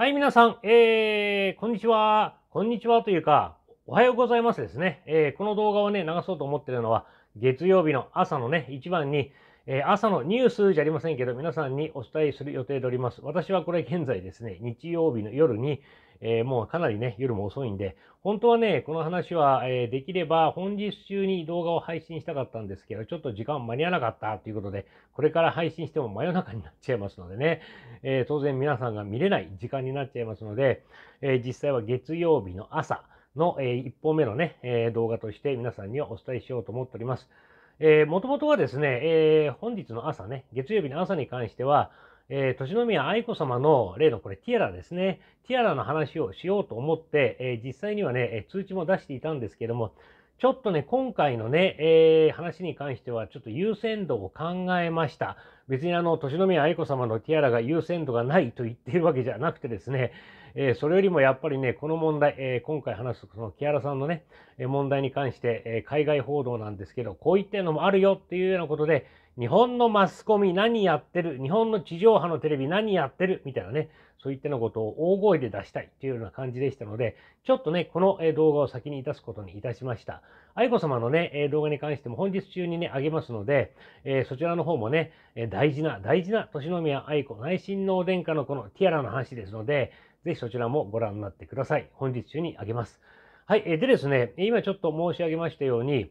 はい、皆さん、えー、こんにちは。こんにちはというか、おはようございますですね。えー、この動画をね、流そうと思ってるのは、月曜日の朝のね、一番に、えー、朝のニュースじゃありませんけど、皆さんにお伝えする予定でおります。私はこれ現在ですね、日曜日の夜に、えー、もうかなりね、夜も遅いんで、本当はね、この話は、えー、できれば本日中に動画を配信したかったんですけど、ちょっと時間間に合わなかったということで、これから配信しても真夜中になっちゃいますのでね、えー、当然皆さんが見れない時間になっちゃいますので、え実際は月曜日の朝の、え1本目のね、え動画として皆さんにはお伝えしようと思っております。もともとはですね、えー、本日の朝ね、月曜日の朝に関しては、えー、年宮愛子様の例のこれティアラですね。ティアラの話をしようと思って、えー、実際にはね、通知も出していたんですけども、ちょっとね、今回のね、えー、話に関しては、ちょっと優先度を考えました。別にあの、年宮愛子様のティアラが優先度がないと言っているわけじゃなくてですね、えー、それよりもやっぱりね、この問題、えー、今回話すそのアラさんのね、え問題に関して、え海外報道なんですけど、こういったのもあるよっていうようなことで、日本のマスコミ何やってる日本の地上波のテレビ何やってるみたいなね、そういったようなことを大声で出したいというような感じでしたので、ちょっとね、この動画を先に出すことにいたしました。愛子様のね、動画に関しても本日中にね、あげますので、えー、そちらの方もね、大事な、大事な、年宮愛子内親王殿下のこのティアラの話ですので、ぜひそちらもご覧になってください。本日中にあげます。はい。でですね、今ちょっと申し上げましたように、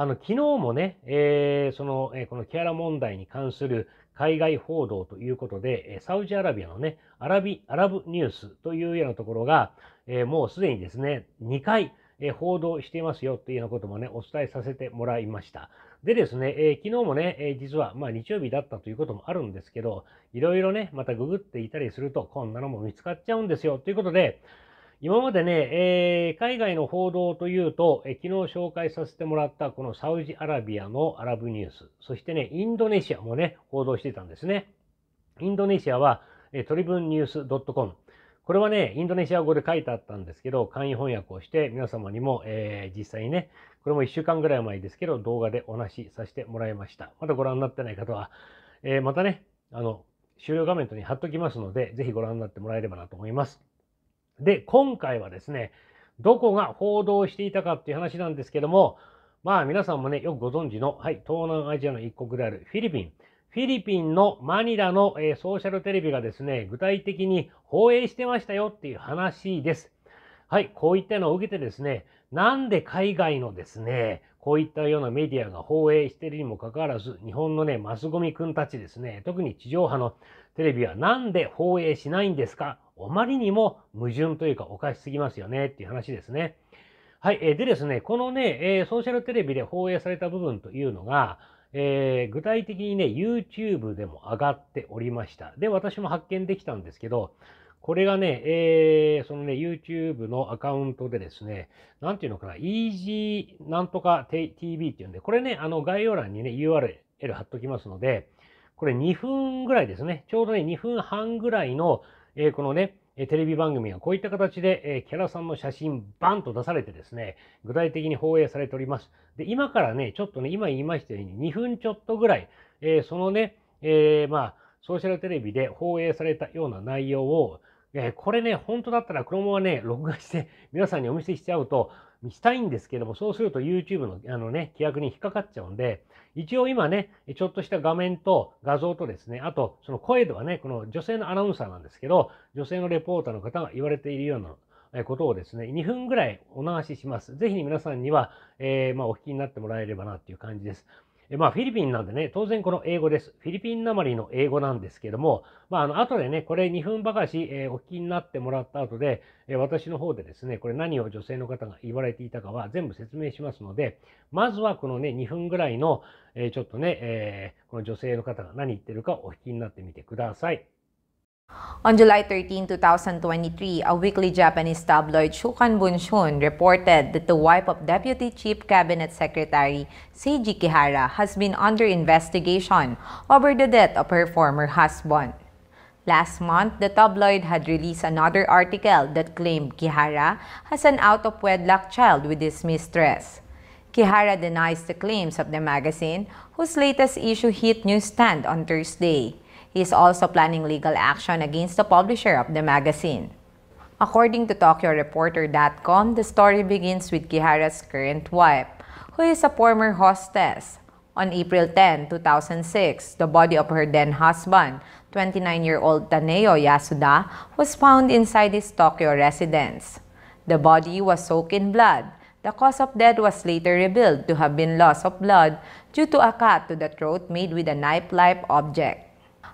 あの、昨日もね、えー、その、えー、このキャラ問題に関する海外報道ということで、えサウジアラビアのね、アラビ、アラブニュースというようなところが、えー、もうすでにですね、2回、え報道していますよというようなこともね、お伝えさせてもらいました。でですね、えー、昨日もね、えー、実は、まあ、日曜日だったということもあるんですけど、いろいろね、またググっていたりすると、こんなのも見つかっちゃうんですよということで、今までね、えー、海外の報道というと、えー、昨日紹介させてもらったこのサウジアラビアのアラブニュース、そしてね、インドネシアもね、報道してたんですね。インドネシアは、えー、トリブンニュース .com。これはね、インドネシア語で書いてあったんですけど、簡易翻訳をして皆様にも、えー、実際にね、これも1週間ぐらい前ですけど、動画でお話しさせてもらいました。まだご覧になってない方は、えー、またね、あの、終了画面とに貼っときますので、ぜひご覧になってもらえればなと思います。で、今回はですね、どこが報道していたかっていう話なんですけども、まあ皆さんもね、よくご存知の、はい、東南アジアの一国であるフィリピン。フィリピンのマニラの、えー、ソーシャルテレビがですね、具体的に放映してましたよっていう話です。はい、こういったのを受けてですね、なんで海外のですね、こういったようなメディアが放映しているにもかかわらず、日本のね、マスゴミ君たちですね、特に地上波のテレビはなんで放映しないんですかあまりにも矛盾というかおかしすぎますよねっていう話ですね。はい。えでですね、このね、えソーシャルテレビで放映された部分というのが、えー、具体的にね、YouTube でも上がっておりました。で、私も発見できたんですけど、これがね、えー、そのね、YouTube のアカウントでですね、なんていうのかな、easy なんとか TV っていうんで、これね、あの概要欄にね、URL 貼っときますので、これ2分ぐらいですね、ちょうどね、2分半ぐらいのえこのね、テレビ番組がこういった形で、えキャラさんの写真バンと出されてですね、具体的に放映されております。で、今からね、ちょっとね、今言いましたように2分ちょっとぐらい、えそのね、えー、まあ、ソーシャルテレビで放映されたような内容を、えこれね、本当だったら、このままね、録画して、皆さんにお見せしちゃうと、したいんですけども、そうすると YouTube のあのね、規約に引っかかっちゃうんで、一応今ね、ちょっとした画面と画像とですね、あとその声ではね、この女性のアナウンサーなんですけど、女性のレポーターの方が言われているようなことをですね、2分ぐらいお流しします。ぜひ皆さんには、えー、まあ、お聞きになってもらえればなっていう感じです。まあ、フィリピンなんでね、当然この英語です。フィリピンなまりの英語なんですけども、まあ、あの、後でね、これ2分ばかし、えー、お聞きになってもらった後で、えー、私の方でですね、これ何を女性の方が言われていたかは全部説明しますので、まずはこのね、2分ぐらいの、えー、ちょっとね、えこの女性の方が何言ってるかお聞きになってみてください。On July 13, 2023, a weekly Japanese tabloid Shukan Bunshun reported that the wife of Deputy Chief Cabinet Secretary Seiji Kihara has been under investigation over the death of her former husband. Last month, the tabloid had released another article that claimed Kihara has an out-of-wedlock child with his mistress. Kihara denies the claims of the magazine, whose latest issue hit newsstand on Thursday. He is also planning legal action against the publisher of the magazine. According to TokyoReporter.com, the story begins with Kihara's current wife, who is a former hostess. On April 10, 2006, the body of her then husband, 29-year-old Taneo Yasuda, was found inside his Tokyo residence. The body was soaked in blood. The cause of death was later revealed to have been loss of blood due to a cut to the throat made with a knife-like object.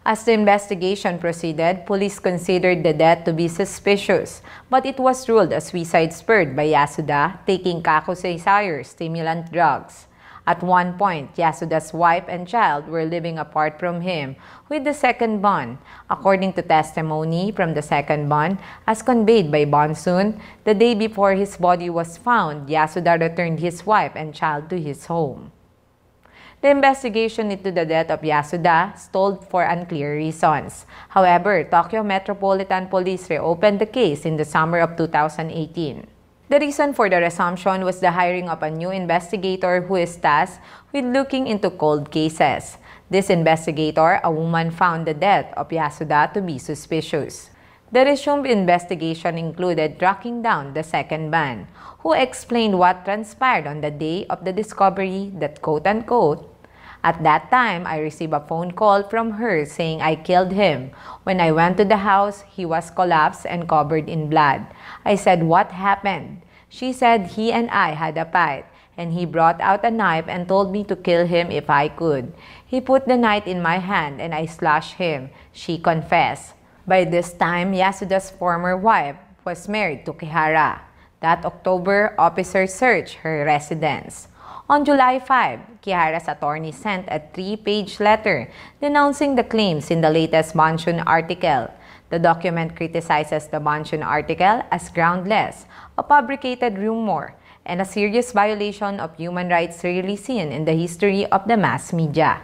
As the investigation proceeded, police considered the death to be suspicious, but it was ruled a suicide spurred by Yasuda taking Kakusei-sire stimulant drugs. At one point, Yasuda's wife and child were living apart from him with the second bond. According to testimony from the second bond, as conveyed by Bonsun, the day before his body was found, Yasuda returned his wife and child to his home. The investigation into the death of Yasuda stalled for unclear reasons. However, Tokyo Metropolitan Police reopened the case in the summer of 2018. The reason for the resumption was the hiring of a new investigator who is tasked with looking into cold cases. This investigator, a woman, found the death of Yasuda to be suspicious. The resumed investigation included tracking down the second man, who explained what transpired on the day of the discovery that quote-unquote at that time, I received a phone call from her saying I killed him. When I went to the house, he was collapsed and covered in blood. I said, what happened? She said he and I had a fight and he brought out a knife and told me to kill him if I could. He put the knife in my hand and I slashed him. She confessed. By this time, Yasuda's former wife was married to Kihara. That October, officers searched her residence. On July 5, Kiara's attorney sent a three-page letter denouncing the claims in the latest Monsoon article. The document criticizes the Monsoon article as groundless, a fabricated rumor, and a serious violation of human rights rarely seen in the history of the mass media.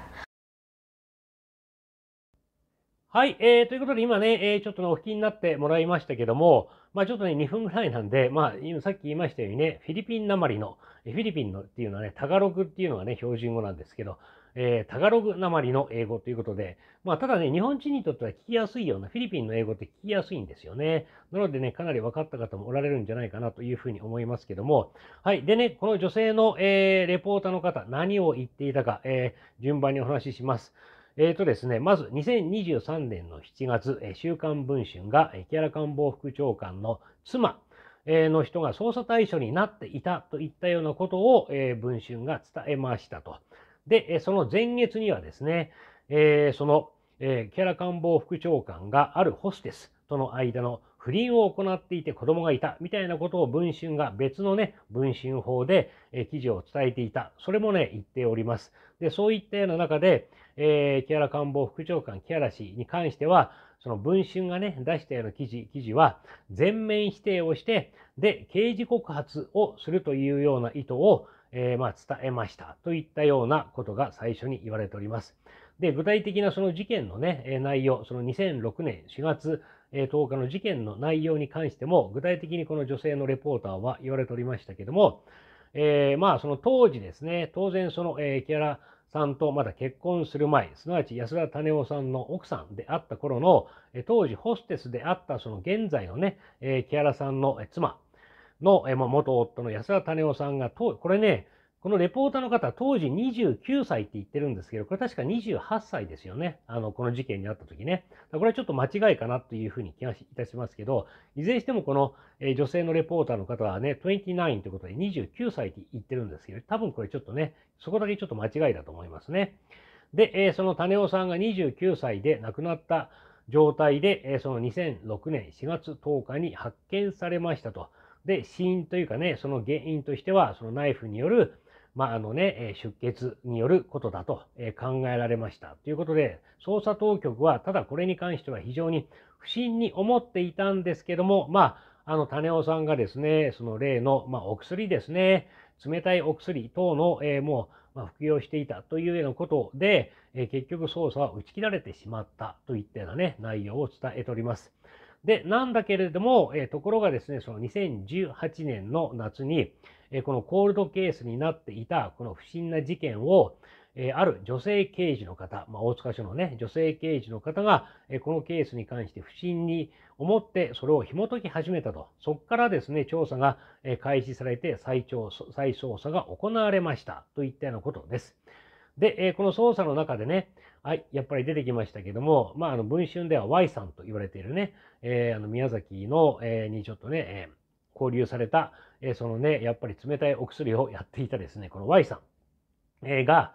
はい、えー、ということで今ね、えー、ちょっとお聞きになってもらいましたけども、まあちょっとね、2分ぐらいなんで、まあ今さっき言いましたようにね、フィリピンなまりの、フィリピンのっていうのはね、タガログっていうのがね、標準語なんですけど、えー、タガログなまりの英語ということで、まあただね、日本人にとっては聞きやすいような、フィリピンの英語って聞きやすいんですよね。なのでね、かなり分かった方もおられるんじゃないかなというふうに思いますけども、はい、でね、この女性の、えー、レポーターの方、何を言っていたか、えー、順番にお話しします。えー、とですね、まず2023年の7月、え週刊文春が、え木原官房副長官の妻、えの人が捜査対象になっていたといったようなことを、え文春が伝えましたと。で、えその前月にはですね、えその、え木原官房副長官があるホステスとの間の不倫を行っていて子供がいたみたいなことを文春が別のね、文春法で、え記事を伝えていた。それもね、言っております。で、そういったような中で、えー、木原官房副長官木原氏に関しては、その文春がね、出したような記事、記事は全面否定をして、で、刑事告発をするというような意図を、えー、まあ、伝えましたといったようなことが最初に言われております。で、具体的なその事件のね、内容、その2006年4月10日の事件の内容に関しても、具体的にこの女性のレポーターは言われておりましたけども、えー、まあその当時ですね、当然その、えー、木原さんとまだ結婚する前、すなわち安田種夫さんの奥さんであった頃の、え当時ホステスであったその現在のね、えー、木原さんの妻の、えまあ、元夫の安田種夫さんが、これね、このレポーターの方、当時29歳って言ってるんですけど、これ確か28歳ですよね。あの、この事件にあった時ね。これはちょっと間違いかなというふうに気がいたしますけど、いずれにしてもこの、え女性のレポーターの方はね、29ということで29歳って言ってるんですけど、多分これちょっとね、そこだけちょっと間違いだと思いますね。で、えその種尾さんが29歳で亡くなった状態で、えその2006年4月10日に発見されましたと。で、死因というかね、その原因としては、そのナイフによるまあ、あのね、出血によることだと考えられました。ということで、捜査当局は、ただこれに関しては非常に不審に思っていたんですけども、まあ、あの、種尾さんがですね、その例の、まあ、お薬ですね、冷たいお薬等の、えー、もう、まあ、服用していたというようなことで、えー、結局捜査は打ち切られてしまったといったようなね、内容を伝えております。で、なんだけれども、えー、ところがですね、その2018年の夏に、えこのコールドケースになっていたこの不審な事件を、えある女性刑事の方、まあ、大塚署のね、女性刑事の方が、えこのケースに関して不審に思って、それを紐解き始めたと。そこからですね、調査が、え開始されて再調、再捜査が行われました。といったようなことです。で、えこの捜査の中でね、はい、やっぱり出てきましたけども、まあ、あの、文春では Y さんと言われているね、えー、あの、宮崎の、えー、にちょっとね、えー、交流された、えそのね、やっぱり冷たいお薬をやっていたですね、この Y さん、えが、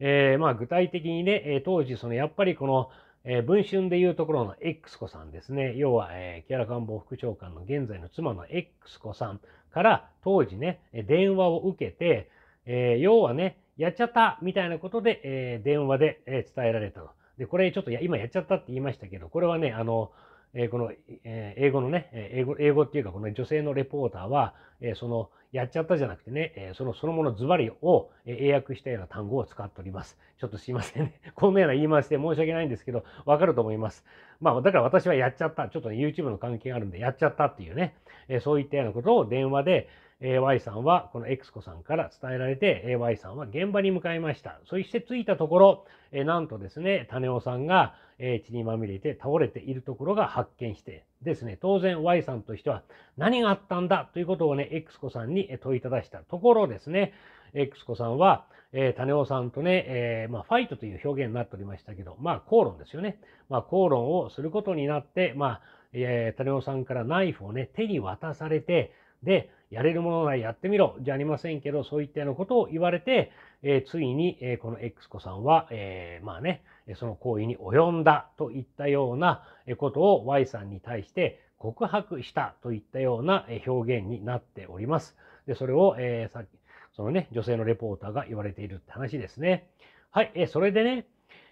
えまあ具体的にね、え当時、そのやっぱりこの、え文春でいうところの X 子さんですね、要は、え木原官房副長官の現在の妻の X 子さんから当時ね、電話を受けて、え要はね、やっちゃったみたいなことで、え電話で、え伝えられたの。で、これちょっとや今やっちゃったって言いましたけど、これはね、あの、えこの、え英語のね、え英語、英語っていうかこの女性のレポーターは、えその、やっちゃったじゃなくてね、えその、そのものズバリを、え英訳したような単語を使っております。ちょっとすいませんね。このような言い回しで申し訳ないんですけど、わかると思います。まあ、だから私はやっちゃった。ちょっと、ね、YouTube の関係があるんで、やっちゃったっていうね、えそういったようなことを電話で、Y さんはこの X 子さんから伝えられて Y さんは現場に向かいました。そして着いたところ、えなんとですね、種尾さんが、え血にまみれて倒れているところが発見してですね、当然 Y さんとしては何があったんだということをね、X 子さんに問いただしたところですね、X 子さんは、えー、種尾さんとね、えー、まあ、ファイトという表現になっておりましたけど、まあ、口論ですよね。まあ、口論をすることになって、まあ、えー、種尾さんからナイフをね、手に渡されて、で、やれるものならやってみろ、じゃありませんけど、そういったようなことを言われて、えー、ついに、えー、この X 子さんは、えー、まあね、その行為に及んだといったようなことを Y さんに対して告白したといったような表現になっております。で、それを、えさっき、そのね、女性のレポーターが言われているって話ですね。はい、えそれでね、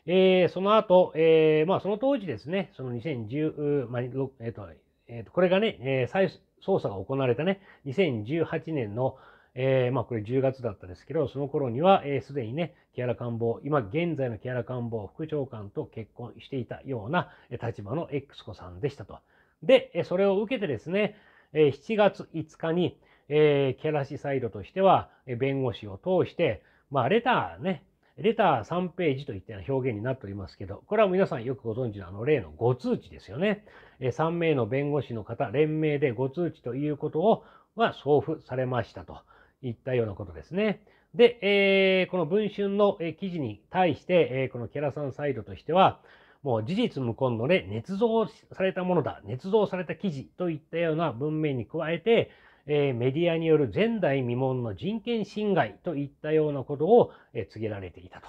えその後、えまあその当時ですね、その2010、まあ、えっ、と、えー、とこれがね、えー、最初、捜査が行われたね、2018年の、えー、まあこれ10月だったですけど、その頃にはすで、ー、にね、木原官房、今現在の木原官房副長官と結婚していたような立場の X 子さんでしたと。で、それを受けてですね、7月5日に、えー、木原シサイドとしては、弁護士を通して、まあ、レターね、レター3ページといったような表現になっておりますけど、これは皆さんよくご存知のあの例のご通知ですよね。3名の弁護士の方、連名でご通知ということをは送付されましたといったようなことですね。で、えー、この文春の記事に対して、えこのキャラさんサイドとしては、もう事実無根のね、捏造されたものだ、捏造された記事といったような文面に加えて、えメディアによる前代未聞の人権侵害といったようなことを、え告げられていたと。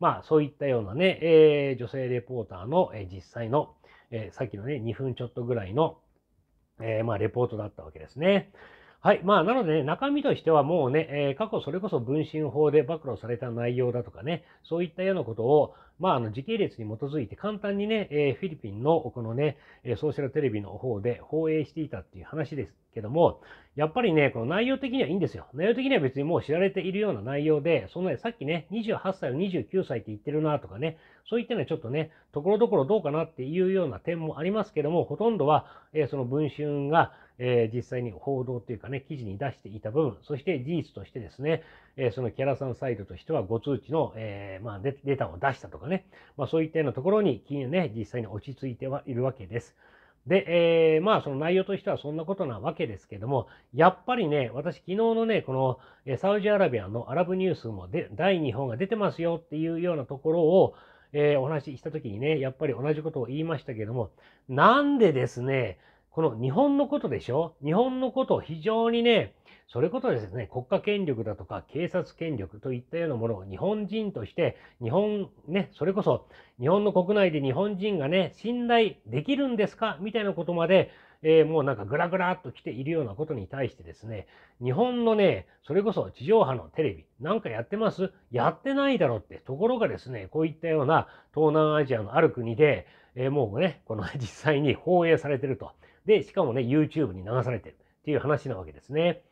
まあ、そういったようなね、え女性レポーターの、え実際の、えさっきのね、2分ちょっとぐらいの、えまあ、レポートだったわけですね。はい。まあ、なのでね、中身としてはもうね、えー、過去それこそ文春法で暴露された内容だとかね、そういったようなことを、まあ、あの、時系列に基づいて簡単にね、えー、フィリピンのこのね、ソーシャルテレビの方で放映していたっていう話ですけども、やっぱりね、この内容的にはいいんですよ。内容的には別にもう知られているような内容で、そのね、さっきね、28歳を29歳って言ってるなとかね、そういったのはちょっとね、ところどころどうかなっていうような点もありますけども、ほとんどは、えー、その文春が、えー、実際に報道というかね、記事に出していた部分、そして事実としてですね、えー、そのキャラさんサイドとしてはご通知の、えー、まあ、データを出したとかね、まあ、そういったようなところに、ね、実際に落ち着いてはいるわけです。で、えー、まあその内容としてはそんなことなわけですけども、やっぱりね、私昨日のね、このサウジアラビアのアラブニュースもで第2報が出てますよっていうようなところを、えー、お話しした時にね、やっぱり同じことを言いましたけども、なんでですね、この日本のことでしょ日本のことを非常にね、それこそですね、国家権力だとか警察権力といったようなものを日本人として、日本、ね、それこそ日本の国内で日本人がね、信頼できるんですかみたいなことまで、えー、もうなんかグラグラっと来ているようなことに対してですね、日本のね、それこそ地上波のテレビ、なんかやってますやってないだろって。ところがですね、こういったような東南アジアのある国で、えー、もうね、この実際に放映されてると。で、しかもね、YouTube に流されてるっていう話なわけですね。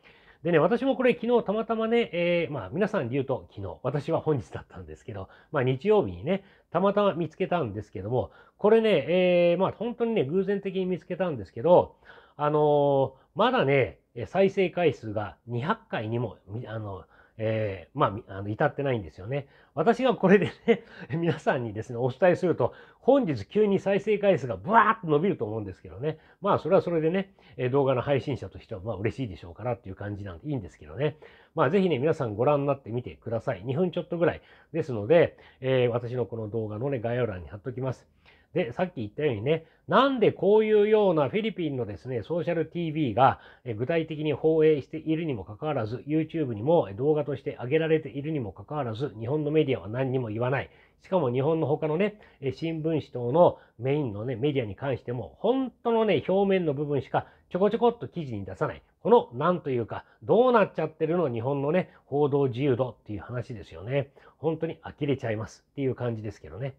でね、私もこれ昨日たまたまね、えー、まあ皆さんで言うと昨日、私は本日だったんですけど、まあ日曜日にね、たまたま見つけたんですけども、これね、えー、まあ本当にね、偶然的に見つけたんですけど、あのー、まだね、再生回数が200回にも、あのーえー、まあ、あの、至ってないんですよね。私がこれでね、皆さんにですね、お伝えすると、本日急に再生回数がブワーッと伸びると思うんですけどね。まあ、それはそれでね、動画の配信者としては、まあ、嬉しいでしょうからっていう感じなんでいいんですけどね。まあ、ぜひね、皆さんご覧になってみてください。2分ちょっとぐらいですので、えー、私のこの動画のね、概要欄に貼っときます。で、さっき言ったようにね、なんでこういうようなフィリピンのですね、ソーシャル TV が具体的に放映しているにもかかわらず、YouTube にも動画として上げられているにもかかわらず、日本のメディアは何にも言わない。しかも日本の他のね、新聞紙等のメインのね、メディアに関しても、本当のね、表面の部分しかちょこちょこっと記事に出さない。この、なんというか、どうなっちゃってるの日本のね、報道自由度っていう話ですよね。本当に呆れちゃいますっていう感じですけどね。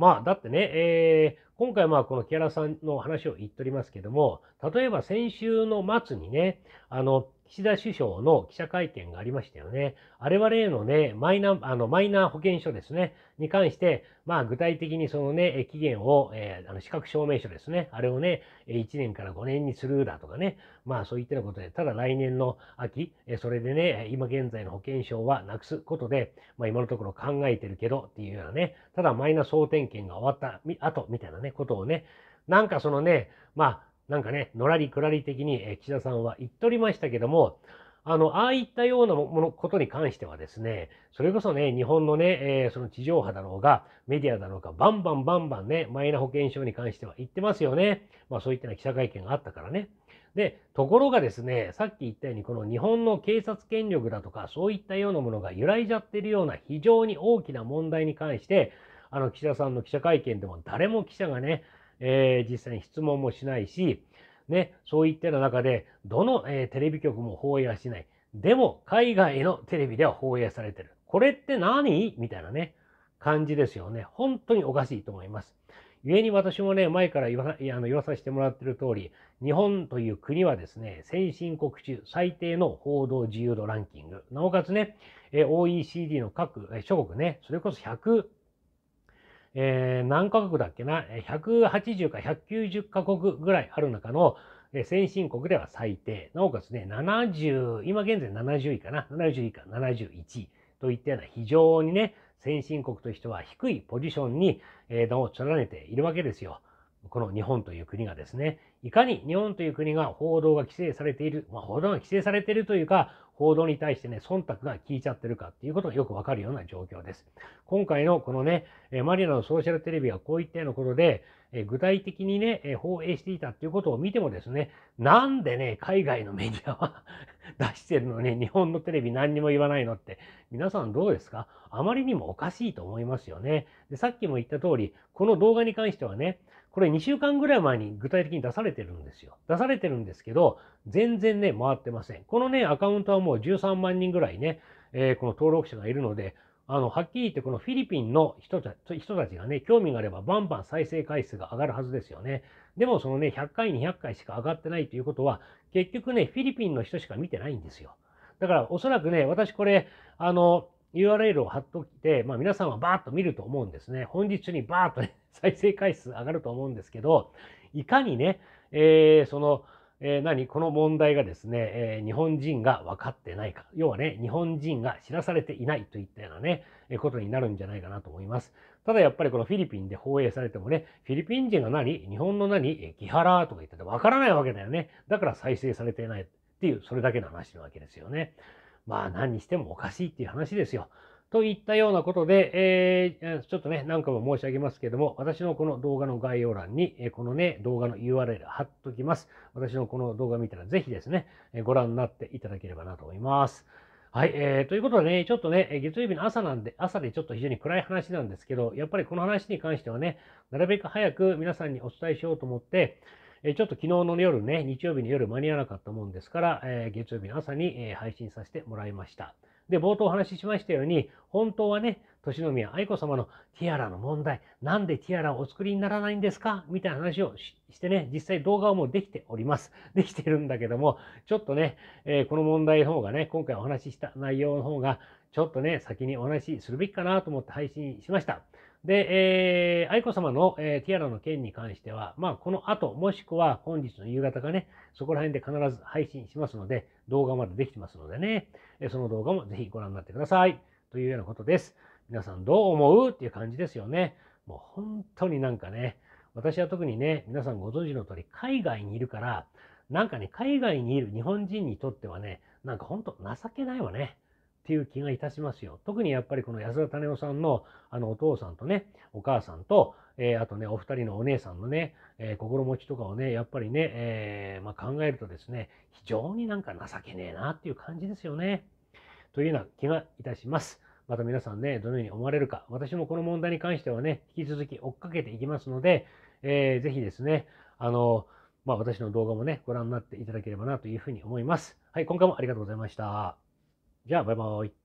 まあ、だってね、えー、今回まあこの木原さんの話を言っておりますけども、例えば先週の末にね、あの、岸田首相の記者会見がありましたよね。あれはのね、マイナ、あの、マイナ保険証ですね、に関して、まあ、具体的にそのね、期限を、えー、あの、資格証明書ですね、あれをね、1年から5年にするだとかね、まあ、そういったようなことで、ただ来年の秋、それでね、今現在の保険証はなくすことで、まあ、今のところ考えてるけどっていうようなね、ただマイナ総点検が終わった後みたいなね、ことをね、なんかそのね、まあ、なんかね、のらりくらり的に、え岸田さんは言っとりましたけども、あの、ああいったようなもの、ことに関してはですね、それこそね、日本のね、えー、その地上波だろうが、メディアだろうが、バンバンバンバンね、マイナ保険証に関しては言ってますよね。まあそういったような記者会見があったからね。で、ところがですね、さっき言ったように、この日本の警察権力だとか、そういったようなものが揺らいじゃってるような非常に大きな問題に関して、あの、岸田さんの記者会見でも誰も記者がね、えー、実際に質問もしないし、ね、そういったような中で、どの、えー、テレビ局も放映はしない。でも、海外のテレビでは放映されてる。これって何みたいなね、感じですよね。本当におかしいと思います。故に私もね、前から言わあの言わさせてもらってる通り、日本という国はですね、先進国中最低の報道自由度ランキング。なおかつね、え OECD の各諸国ね、それこそ100えー、何カ国だっけな、180か190カ国ぐらいある中の、え先進国では最低。なおかつね、70、今現在70位かな、70位か71位といったような非常にね、先進国としては低いポジションに、えー、を連ねているわけですよ。この日本という国がですね、いかに日本という国が報道が規制されている、まあ、報道が規制されているというか、報道に対してね、忖度が効いちゃってるかっていうことがよくわかるような状況です。今回のこのね、マリナのソーシャルテレビがこういったようなことで、具体的にね、放映していたっていうことを見てもですね、なんでね、海外のメディアは 出してるのに日本のテレビ何にも言わないのって、皆さんどうですかあまりにもおかしいと思いますよね。でさっきも言った通り、この動画に関してはね、これ2週間ぐらい前に具体的に出されてるんですよ。出されてるんですけど、全然ね、回ってません。このね、アカウントはもう13万人ぐらいね、えー、この登録者がいるので、あの、はっきり言ってこのフィリピンの人た人たちがね、興味があればバンバン再生回数が上がるはずですよね。でもそのね、100回、200回しか上がってないということは、結局ね、フィリピンの人しか見てないんですよ。だからおそらくね、私これ、あの、URL を貼っときて、まあ皆さんはバーッと見ると思うんですね。本日中にバーッとね再生回数上がると思うんですけど、いかにね、えー、その、えー、何この問題がですね、えー、日本人が分かってないか。要はね、日本人が知らされていないといったようなね、えー、ことになるんじゃないかなと思います。ただやっぱりこのフィリピンで放映されてもね、フィリピン人が何日本の何えギハラとか言ってて分からないわけだよね。だから再生されていないっていう、それだけの話なわけですよね。まあ何にしてもおかしいっていう話ですよ。といったようなことで、えー、ちょっとね、何回も申し上げますけども、私のこの動画の概要欄に、このね、動画の URL 貼っときます。私のこの動画見たらぜひですね、ご覧になっていただければなと思います。はい、えー、ということでね、ちょっとね、月曜日の朝なんで、朝でちょっと非常に暗い話なんですけど、やっぱりこの話に関してはね、なるべく早く皆さんにお伝えしようと思って、えちょっと昨日の夜ね、日曜日の夜間に合わなかったもんですから、えー、月曜日の朝に、え配信させてもらいました。で、冒頭お話ししましたように、本当はね、年宮愛子様のティアラの問題、なんでティアラをお作りにならないんですかみたいな話をしてね、実際動画はもうできております。できてるんだけども、ちょっとね、えー、この問題の方がね、今回お話しした内容の方が、ちょっとね、先にお話しするべきかなと思って配信しました。で、えー、愛子さまの、えー、ティアラの件に関しては、まあ、この後、もしくは本日の夕方かね、そこら辺で必ず配信しますので、動画までできてますのでね、えその動画もぜひご覧になってください。というようなことです。皆さんどう思うっていう感じですよね。もう本当になんかね、私は特にね、皆さんご存知の通り、海外にいるから、なんかね、海外にいる日本人にとってはね、なんか本当情けないわね。っていう気がいたしますよ。特にやっぱりこの安田種夫さんのあのお父さんとね、お母さんと、えー、あとね、お二人のお姉さんのね、えー、心持ちとかをね、やっぱりね、えー、まあ、考えるとですね、非常になんか情けねえなっていう感じですよね。というような気がいたします。また皆さんね、どのように思われるか、私もこの問題に関してはね、引き続き追っかけていきますので、えー、ぜひですね、あの、まあ、私の動画もね、ご覧になっていただければなというふうに思います。はい、今回もありがとうございました。じゃあ、バイバイ。